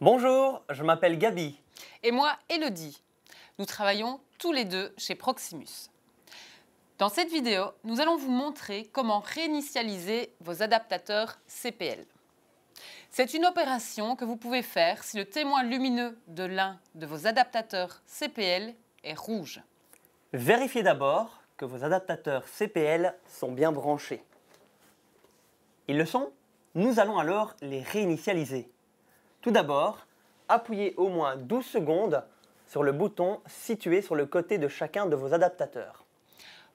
Bonjour, je m'appelle Gabi. Et moi, Elodie. Nous travaillons tous les deux chez Proximus. Dans cette vidéo, nous allons vous montrer comment réinitialiser vos adaptateurs CPL. C'est une opération que vous pouvez faire si le témoin lumineux de l'un de vos adaptateurs CPL est rouge. Vérifiez d'abord que vos adaptateurs CPL sont bien branchés. Ils le sont Nous allons alors les réinitialiser. Tout d'abord, appuyez au moins 12 secondes sur le bouton situé sur le côté de chacun de vos adaptateurs.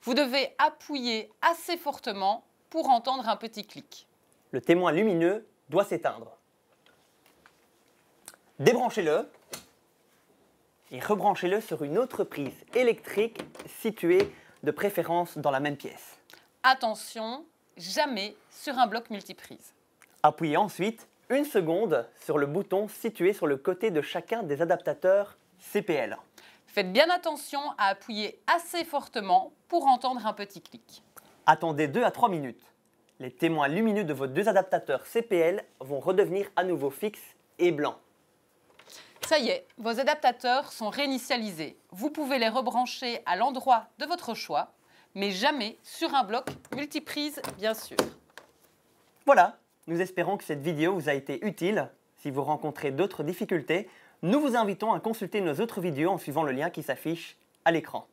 Vous devez appuyer assez fortement pour entendre un petit clic. Le témoin lumineux doit s'éteindre. Débranchez-le et rebranchez-le sur une autre prise électrique située de préférence dans la même pièce. Attention, jamais sur un bloc multiprise. Appuyez ensuite une seconde sur le bouton situé sur le côté de chacun des adaptateurs CPL. Faites bien attention à appuyer assez fortement pour entendre un petit clic. Attendez 2 à 3 minutes. Les témoins lumineux de vos deux adaptateurs CPL vont redevenir à nouveau fixes et blancs. Ça y est, vos adaptateurs sont réinitialisés. Vous pouvez les rebrancher à l'endroit de votre choix, mais jamais sur un bloc multiprise, bien sûr. Voilà, nous espérons que cette vidéo vous a été utile. Si vous rencontrez d'autres difficultés, nous vous invitons à consulter nos autres vidéos en suivant le lien qui s'affiche à l'écran.